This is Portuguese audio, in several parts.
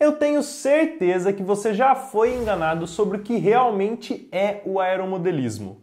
Eu tenho certeza que você já foi enganado sobre o que realmente é o aeromodelismo.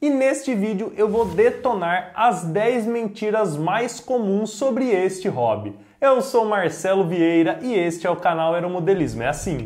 E neste vídeo eu vou detonar as 10 mentiras mais comuns sobre este hobby. Eu sou Marcelo Vieira e este é o canal Aeromodelismo. É assim.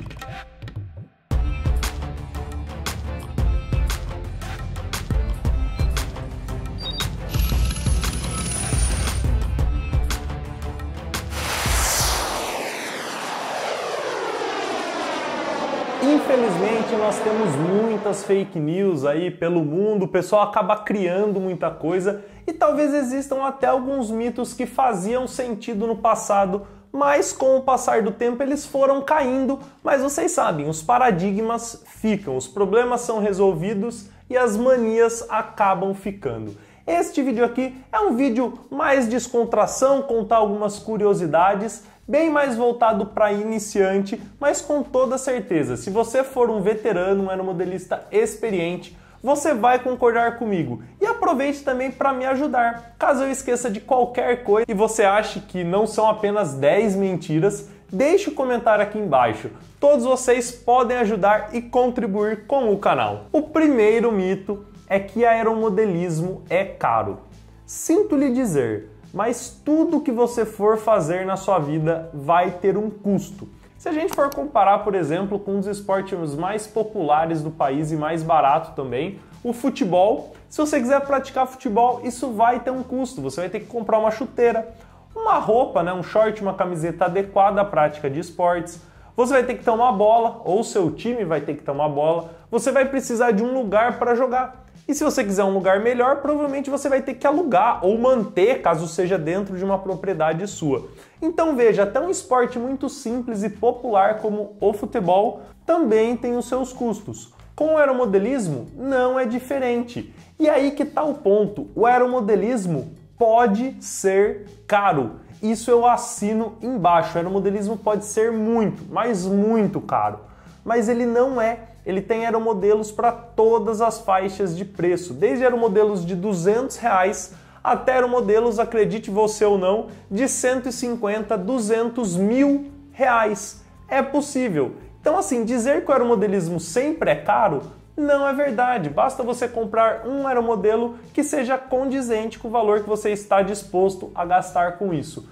Infelizmente, nós temos muitas fake news aí pelo mundo, o pessoal acaba criando muita coisa e talvez existam até alguns mitos que faziam sentido no passado, mas com o passar do tempo eles foram caindo. Mas vocês sabem, os paradigmas ficam, os problemas são resolvidos e as manias acabam ficando. Este vídeo aqui é um vídeo mais descontração, contar algumas curiosidades bem mais voltado para iniciante, mas com toda certeza, se você for um veterano, um aeromodelista experiente, você vai concordar comigo. E aproveite também para me ajudar. Caso eu esqueça de qualquer coisa e você ache que não são apenas 10 mentiras, deixe o um comentário aqui embaixo. Todos vocês podem ajudar e contribuir com o canal. O primeiro mito é que aeromodelismo é caro. Sinto lhe dizer, mas tudo que você for fazer na sua vida vai ter um custo. Se a gente for comparar, por exemplo, com um dos esportes mais populares do país e mais barato também, o futebol. Se você quiser praticar futebol, isso vai ter um custo. Você vai ter que comprar uma chuteira, uma roupa, né, um short, uma camiseta adequada à prática de esportes. Você vai ter que ter uma bola, ou seu time vai ter que ter uma bola. Você vai precisar de um lugar para jogar. E se você quiser um lugar melhor, provavelmente você vai ter que alugar ou manter, caso seja dentro de uma propriedade sua. Então veja, até um esporte muito simples e popular como o futebol também tem os seus custos. Com o aeromodelismo não é diferente. E aí que está o ponto. O aeromodelismo pode ser caro. Isso eu assino embaixo. O aeromodelismo pode ser muito, mas muito caro. Mas ele não é ele tem aeromodelos para todas as faixas de preço, desde aeromodelos de 200 reais até aeromodelos, acredite você ou não, de 150, 200 mil reais. É possível. Então, assim, dizer que o aeromodelismo sempre é caro não é verdade. Basta você comprar um aeromodelo que seja condizente com o valor que você está disposto a gastar com isso.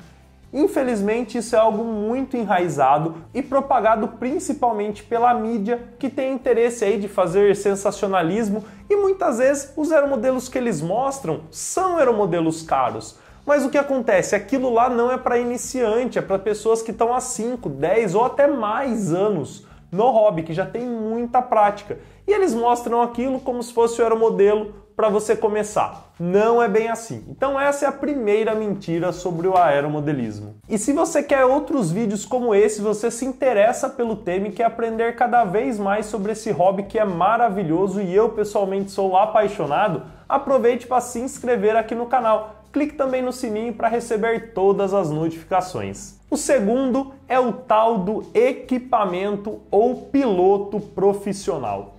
Infelizmente, isso é algo muito enraizado e propagado principalmente pela mídia, que tem interesse aí de fazer sensacionalismo e muitas vezes os aeromodelos que eles mostram são aeromodelos caros. Mas o que acontece? Aquilo lá não é para iniciante, é para pessoas que estão há 5, 10 ou até mais anos no hobby, que já tem muita prática. E eles mostram aquilo como se fosse o aeromodelo para você começar. Não é bem assim. Então essa é a primeira mentira sobre o aeromodelismo. E se você quer outros vídeos como esse, você se interessa pelo tema e quer aprender cada vez mais sobre esse hobby que é maravilhoso e eu pessoalmente sou apaixonado, aproveite para se inscrever aqui no canal. Clique também no sininho para receber todas as notificações. O segundo é o tal do equipamento ou piloto profissional.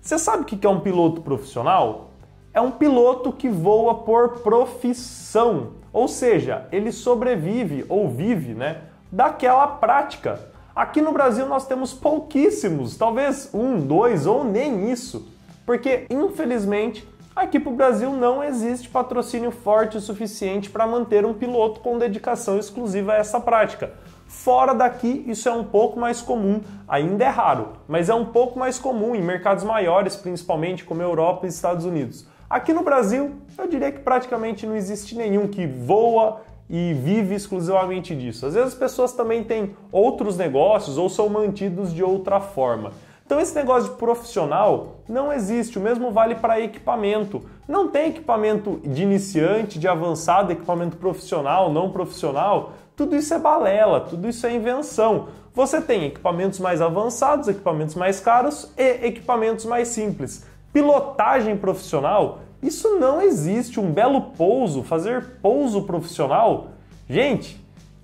Você sabe o que é um piloto profissional? é um piloto que voa por profissão, ou seja, ele sobrevive ou vive, né, daquela prática. Aqui no Brasil nós temos pouquíssimos, talvez um, dois ou nem isso, porque infelizmente aqui para o Brasil não existe patrocínio forte o suficiente para manter um piloto com dedicação exclusiva a essa prática. Fora daqui, isso é um pouco mais comum, ainda é raro, mas é um pouco mais comum em mercados maiores, principalmente como Europa e Estados Unidos. Aqui no Brasil, eu diria que praticamente não existe nenhum que voa e vive exclusivamente disso. Às vezes as pessoas também têm outros negócios ou são mantidos de outra forma. Então esse negócio de profissional não existe, o mesmo vale para equipamento. Não tem equipamento de iniciante, de avançado, equipamento profissional, não profissional. Tudo isso é balela, tudo isso é invenção. Você tem equipamentos mais avançados, equipamentos mais caros e equipamentos mais simples. Pilotagem profissional? Isso não existe. Um belo pouso, fazer pouso profissional? Gente,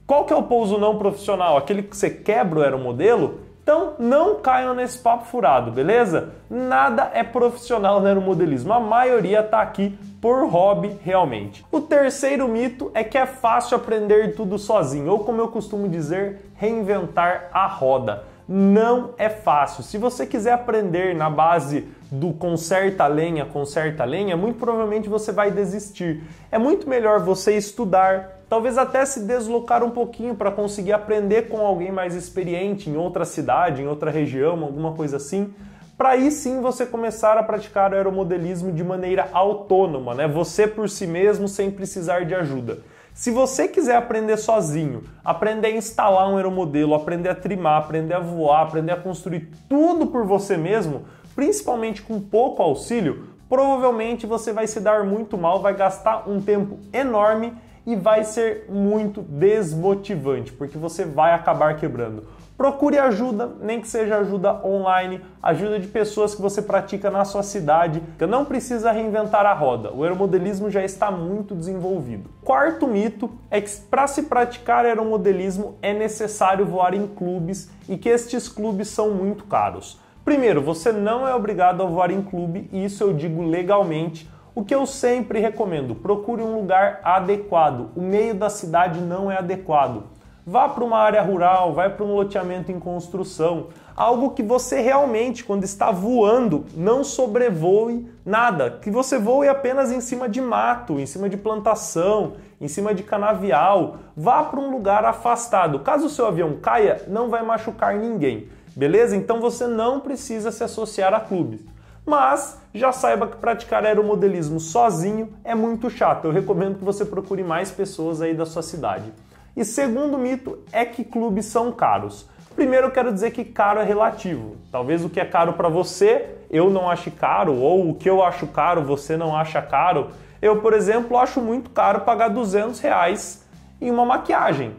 qual que é o pouso não profissional? Aquele que você quebra o aeromodelo? Então não caiam nesse papo furado, beleza? Nada é profissional no aeromodelismo, a maioria está aqui por hobby realmente. O terceiro mito é que é fácil aprender tudo sozinho, ou como eu costumo dizer, reinventar a roda não é fácil. Se você quiser aprender na base do conserta lenha, conserta lenha, muito provavelmente você vai desistir. É muito melhor você estudar, talvez até se deslocar um pouquinho para conseguir aprender com alguém mais experiente em outra cidade, em outra região, alguma coisa assim. Para aí sim você começar a praticar o aeromodelismo de maneira autônoma, né? Você por si mesmo sem precisar de ajuda. Se você quiser aprender sozinho, aprender a instalar um aeromodelo, aprender a trimar, aprender a voar, aprender a construir tudo por você mesmo, principalmente com pouco auxílio, provavelmente você vai se dar muito mal, vai gastar um tempo enorme e vai ser muito desmotivante, porque você vai acabar quebrando procure ajuda, nem que seja ajuda online, ajuda de pessoas que você pratica na sua cidade. Então não precisa reinventar a roda, o aeromodelismo já está muito desenvolvido. Quarto mito é que para se praticar aeromodelismo é necessário voar em clubes e que estes clubes são muito caros. Primeiro, você não é obrigado a voar em clube, e isso eu digo legalmente. O que eu sempre recomendo, procure um lugar adequado. O meio da cidade não é adequado Vá para uma área rural, vai para um loteamento em construção, algo que você realmente, quando está voando, não sobrevoe nada, que você voe apenas em cima de mato, em cima de plantação, em cima de canavial. Vá para um lugar afastado. Caso o seu avião caia, não vai machucar ninguém, beleza? Então você não precisa se associar a clubes. Mas já saiba que praticar aeromodelismo sozinho é muito chato. Eu recomendo que você procure mais pessoas aí da sua cidade. E segundo mito é que clubes são caros. Primeiro eu quero dizer que caro é relativo. Talvez o que é caro para você, eu não ache caro, ou o que eu acho caro, você não acha caro. Eu, por exemplo, acho muito caro pagar 200 reais em uma maquiagem.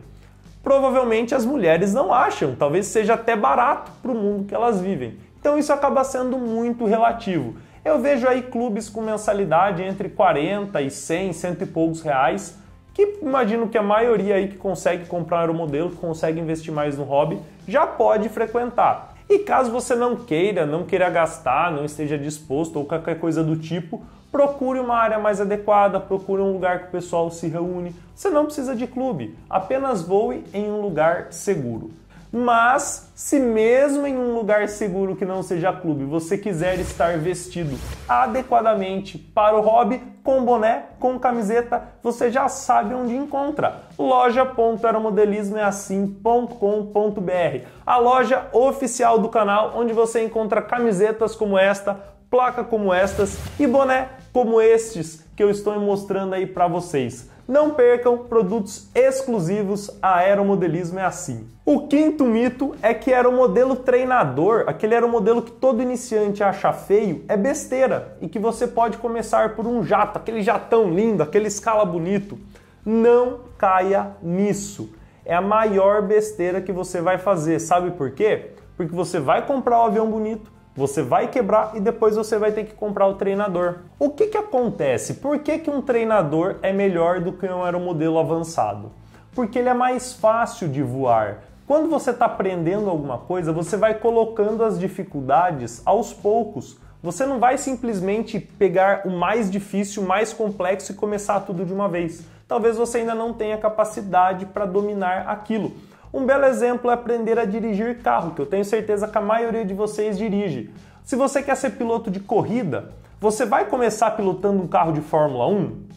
Provavelmente as mulheres não acham, talvez seja até barato para o mundo que elas vivem. Então isso acaba sendo muito relativo. Eu vejo aí clubes com mensalidade entre 40 e 100, cento e poucos reais que imagino que a maioria aí que consegue comprar um modelo, que consegue investir mais no hobby, já pode frequentar. E caso você não queira, não queira gastar, não esteja disposto ou qualquer coisa do tipo, procure uma área mais adequada, procure um lugar que o pessoal se reúne. Você não precisa de clube, apenas voe em um lugar seguro. Mas, se mesmo em um lugar seguro que não seja clube, você quiser estar vestido adequadamente para o hobby, com boné, com camiseta, você já sabe onde encontra. Loja.aeromodelismo é assim.com.br, a loja oficial do canal, onde você encontra camisetas como esta, placa como estas e boné como estes que eu estou mostrando aí para vocês. Não percam produtos exclusivos, aeromodelismo é assim. O quinto mito é que aeromodelo treinador, aquele aeromodelo que todo iniciante acha feio, é besteira e que você pode começar por um jato, aquele jatão lindo, aquele escala bonito. Não caia nisso. É a maior besteira que você vai fazer. Sabe por quê? Porque você vai comprar um avião bonito, você vai quebrar e depois você vai ter que comprar o treinador. O que, que acontece? Por que, que um treinador é melhor do que um aeromodelo avançado? Porque ele é mais fácil de voar. Quando você está aprendendo alguma coisa, você vai colocando as dificuldades aos poucos. Você não vai simplesmente pegar o mais difícil, o mais complexo e começar tudo de uma vez. Talvez você ainda não tenha capacidade para dominar aquilo. Um belo exemplo é aprender a dirigir carro, que eu tenho certeza que a maioria de vocês dirige. Se você quer ser piloto de corrida, você vai começar pilotando um carro de Fórmula 1?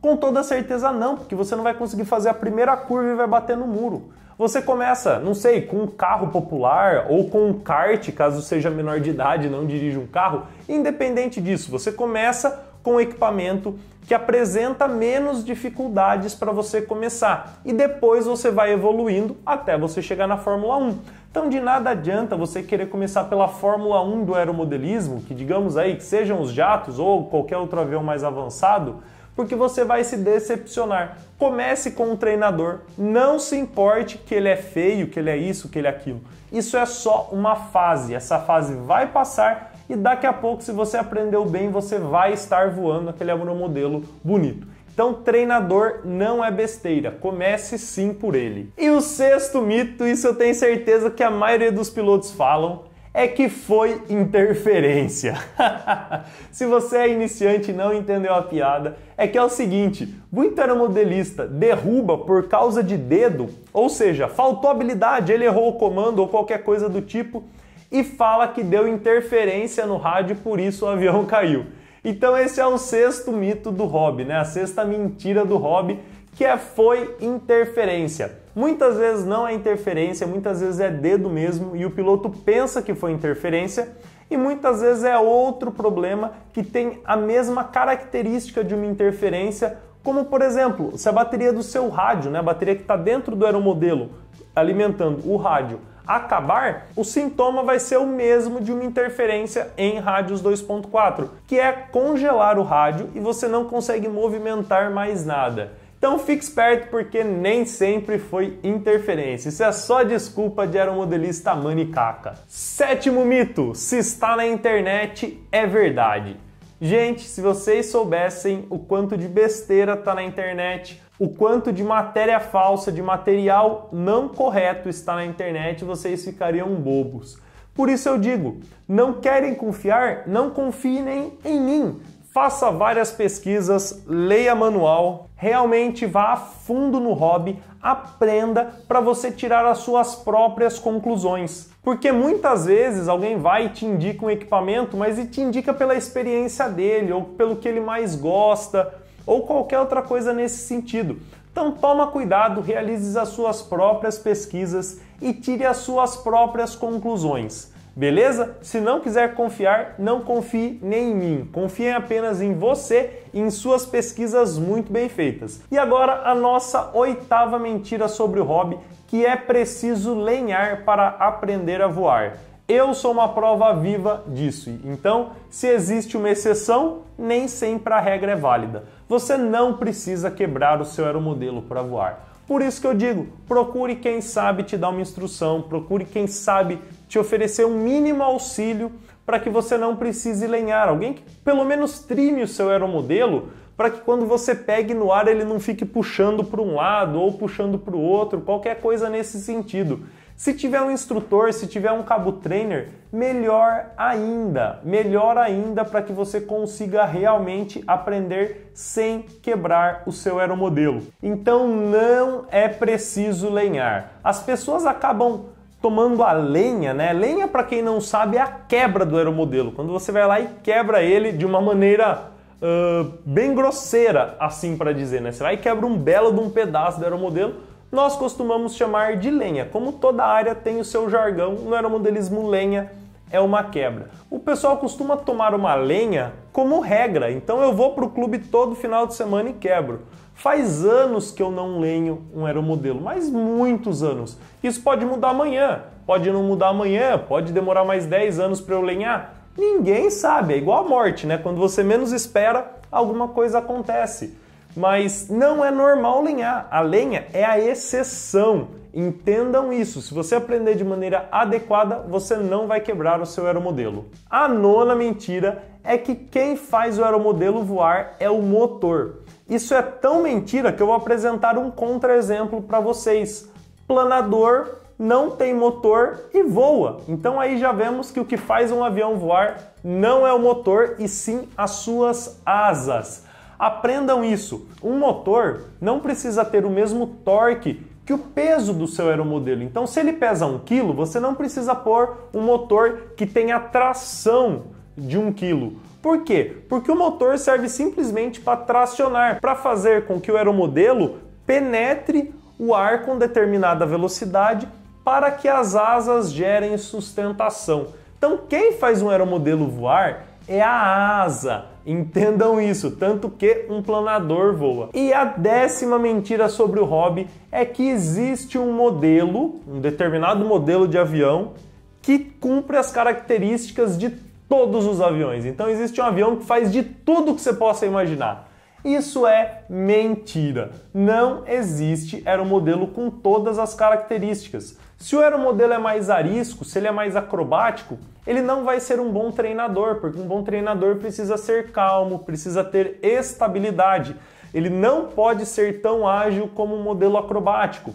Com toda certeza não, porque você não vai conseguir fazer a primeira curva e vai bater no muro. Você começa, não sei, com um carro popular ou com um kart, caso seja menor de idade, não dirija um carro. Independente disso, você começa com equipamento que apresenta menos dificuldades para você começar e depois você vai evoluindo até você chegar na Fórmula 1. Então de nada adianta você querer começar pela Fórmula 1 do aeromodelismo, que digamos aí que sejam os jatos ou qualquer outro avião mais avançado, porque você vai se decepcionar. Comece com um treinador, não se importe que ele é feio, que ele é isso, que ele é aquilo. Isso é só uma fase, essa fase vai passar e daqui a pouco, se você aprendeu bem, você vai estar voando aquele aeromodelo bonito. Então, treinador não é besteira, comece sim por ele. E o sexto mito, isso eu tenho certeza que a maioria dos pilotos falam, é que foi interferência. se você é iniciante e não entendeu a piada, é que é o seguinte: muito aeromodelista derruba por causa de dedo, ou seja, faltou habilidade, ele errou o comando ou qualquer coisa do tipo e fala que deu interferência no rádio por isso o avião caiu. Então esse é o sexto mito do hobby, né? A sexta mentira do hobby, que é foi interferência. Muitas vezes não é interferência, muitas vezes é dedo mesmo e o piloto pensa que foi interferência e muitas vezes é outro problema que tem a mesma característica de uma interferência, como por exemplo, se a bateria do seu rádio, né, a bateria que está dentro do aeromodelo alimentando o rádio, acabar, o sintoma vai ser o mesmo de uma interferência em rádios 2.4, que é congelar o rádio e você não consegue movimentar mais nada. Então fique esperto porque nem sempre foi interferência. Isso é só desculpa de aeromodelista manicaca. Sétimo mito: se está na internet é verdade. Gente, se vocês soubessem o quanto de besteira está na internet, o quanto de matéria falsa, de material não correto está na internet, vocês ficariam bobos. Por isso eu digo: não querem confiar? Não confiem em mim. Faça várias pesquisas, leia manual, realmente vá a fundo no hobby, aprenda para você tirar as suas próprias conclusões. Porque muitas vezes alguém vai e te indica um equipamento, mas e te indica pela experiência dele ou pelo que ele mais gosta ou qualquer outra coisa nesse sentido. Então toma cuidado, realize as suas próprias pesquisas e tire as suas próprias conclusões. Beleza? Se não quiser confiar, não confie nem em mim. Confie apenas em você e em suas pesquisas muito bem feitas. E agora a nossa oitava mentira sobre o hobby, que é preciso lenhar para aprender a voar. Eu sou uma prova viva disso. Então, se existe uma exceção, nem sempre a regra é válida. Você não precisa quebrar o seu aeromodelo para voar. Por isso que eu digo, procure quem sabe te dar uma instrução, procure quem sabe te oferecer um mínimo auxílio para que você não precise lenhar. Alguém que pelo menos trime o seu aeromodelo para que quando você pegue no ar ele não fique puxando para um lado ou puxando para o outro, qualquer coisa nesse sentido. Se tiver um instrutor, se tiver um cabo trainer, melhor ainda, melhor ainda para que você consiga realmente aprender sem quebrar o seu aeromodelo. Então não é preciso lenhar. As pessoas acabam tomando a lenha, né? Lenha para quem não sabe é a quebra do aeromodelo, quando você vai lá e quebra ele de uma maneira uh, bem grosseira, assim para dizer, né? Você vai e quebra um belo de um pedaço do aeromodelo nós costumamos chamar de lenha. Como toda área tem o seu jargão, no aeromodelismo lenha é uma quebra. O pessoal costuma tomar uma lenha como regra, então eu vou para o clube todo final de semana e quebro. Faz anos que eu não lenho um aeromodelo, mas muitos anos. Isso pode mudar amanhã, pode não mudar amanhã, pode demorar mais 10 anos para eu lenhar. Ninguém sabe, é igual a morte, né? Quando você menos espera, alguma coisa acontece mas não é normal lenhar. A lenha é a exceção. Entendam isso. Se você aprender de maneira adequada, você não vai quebrar o seu aeromodelo. A nona mentira é que quem faz o aeromodelo voar é o motor. Isso é tão mentira que eu vou apresentar um contra-exemplo para vocês. Planador não tem motor e voa. Então aí já vemos que o que faz um avião voar não é o motor e sim as suas asas. Aprendam isso. Um motor não precisa ter o mesmo torque que o peso do seu aeromodelo. Então, se ele pesa um quilo, você não precisa pôr um motor que tenha tração de um quilo. Por quê? Porque o motor serve simplesmente para tracionar, para fazer com que o aeromodelo penetre o ar com determinada velocidade para que as asas gerem sustentação. Então, quem faz um aeromodelo voar é a asa. Entendam isso, tanto que um planador voa. E a décima mentira sobre o hobby é que existe um modelo, um determinado modelo de avião, que cumpre as características de todos os aviões. Então existe um avião que faz de tudo que você possa imaginar. Isso é mentira. Não existe era um modelo com todas as características. Se o aeromodelo é mais arisco, se ele é mais acrobático, ele não vai ser um bom treinador, porque um bom treinador precisa ser calmo, precisa ter estabilidade. Ele não pode ser tão ágil como um modelo acrobático.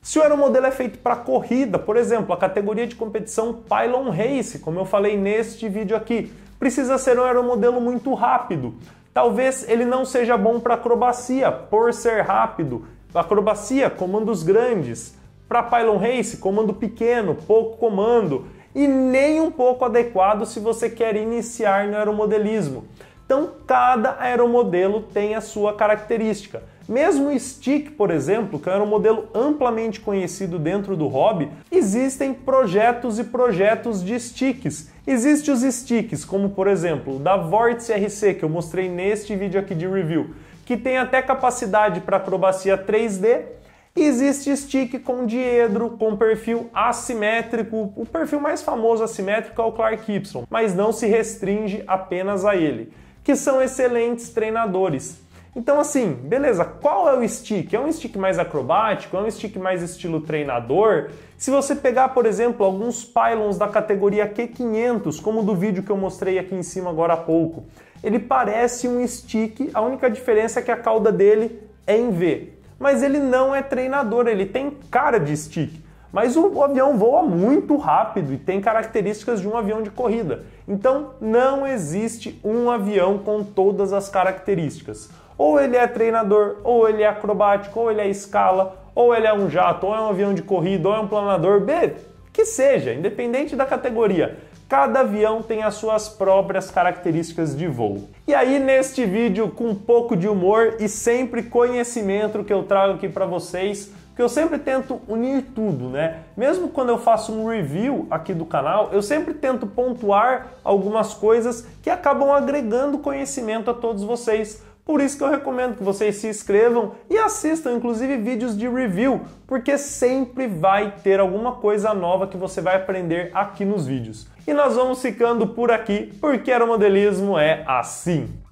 Se o aeromodelo é feito para corrida, por exemplo, a categoria de competição Pylon Race, como eu falei neste vídeo aqui, precisa ser um aeromodelo muito rápido. Talvez ele não seja bom para acrobacia, por ser rápido. Acrobacia, comandos grandes. Para Pylon Race, comando pequeno, pouco comando e nem um pouco adequado se você quer iniciar no aeromodelismo. Então, cada aeromodelo tem a sua característica. Mesmo o Stick, por exemplo, que é um modelo amplamente conhecido dentro do hobby, existem projetos e projetos de sticks. Existem os sticks, como por exemplo, da Vortex RC, que eu mostrei neste vídeo aqui de review, que tem até capacidade para acrobacia 3D Existe stick com diedro, com perfil assimétrico. O perfil mais famoso assimétrico é o Clark Y, mas não se restringe apenas a ele, que são excelentes treinadores. Então, assim, beleza, qual é o stick? É um stick mais acrobático? É um stick mais estilo treinador? Se você pegar, por exemplo, alguns pylons da categoria Q500, como do vídeo que eu mostrei aqui em cima agora há pouco, ele parece um stick, a única diferença é que a cauda dele é em V mas ele não é treinador, ele tem cara de stick. Mas o avião voa muito rápido e tem características de um avião de corrida. Então não existe um avião com todas as características. Ou ele é treinador, ou ele é acrobático, ou ele é escala, ou ele é um jato, ou é um avião de corrida, ou é um planador, B, que seja, independente da categoria Cada avião tem as suas próprias características de voo. E aí neste vídeo com um pouco de humor e sempre conhecimento que eu trago aqui para vocês, que eu sempre tento unir tudo, né? Mesmo quando eu faço um review aqui do canal, eu sempre tento pontuar algumas coisas que acabam agregando conhecimento a todos vocês por isso que eu recomendo que vocês se inscrevam e assistam inclusive vídeos de review, porque sempre vai ter alguma coisa nova que você vai aprender aqui nos vídeos. E nós vamos ficando por aqui, porque aeromodelismo é assim.